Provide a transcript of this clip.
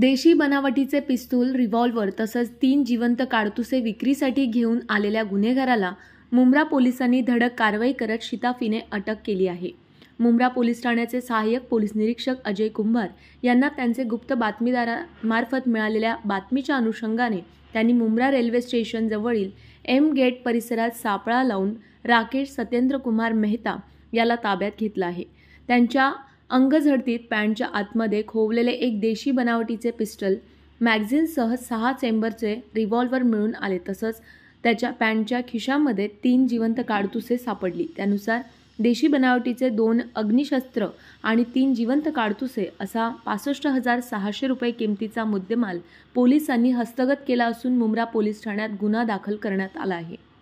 देशी बनावटीचे पिस्तूल रिव्हॉल्वर तसंच तीन जिवंत काडतुसे विक्रीसाठी घेऊन आलेल्या गुन्हेगाराला मुंब्रा पोलिसांनी धडक कारवाई करत शिताफीने अटक केली आहे मुंब्रा पोलीस ठाण्याचे सहाय्यक पोलीस निरीक्षक अजय कुंभार यांना त्यांचे गुप्त बातमीदारामार्फत मिळालेल्या बातमीच्या अनुषंगाने त्यांनी मुंब्रा रेल्वे स्टेशनजवळील एम गेट परिसरात सापळा लावून राकेश सत्येंद्र कुमार मेहता याला ताब्यात घेतला आहे त्यांच्या अंगझडतीत पॅन्टच्या आतमध्ये खोवलेले एक देशी बनावटीचे पिस्टल मॅग्झिनसह सहा चेंबरचे रिव्हॉल्वर मिळून आले तसंच त्याच्या पॅन्टच्या खिशामध्ये तीन जिवंत काडतुसे सापडली त्यानुसार देशी बनावटीचे दोन अग्निशस्त्र आणि तीन जिवंत काडतुसे असा पासष्ट हजार सहाशे रुपये किमतीचा मुद्देमाल पोलिसांनी हस्तगत केला असून मुंब्रा पोलीस ठाण्यात गुन्हा दाखल करण्यात आला आहे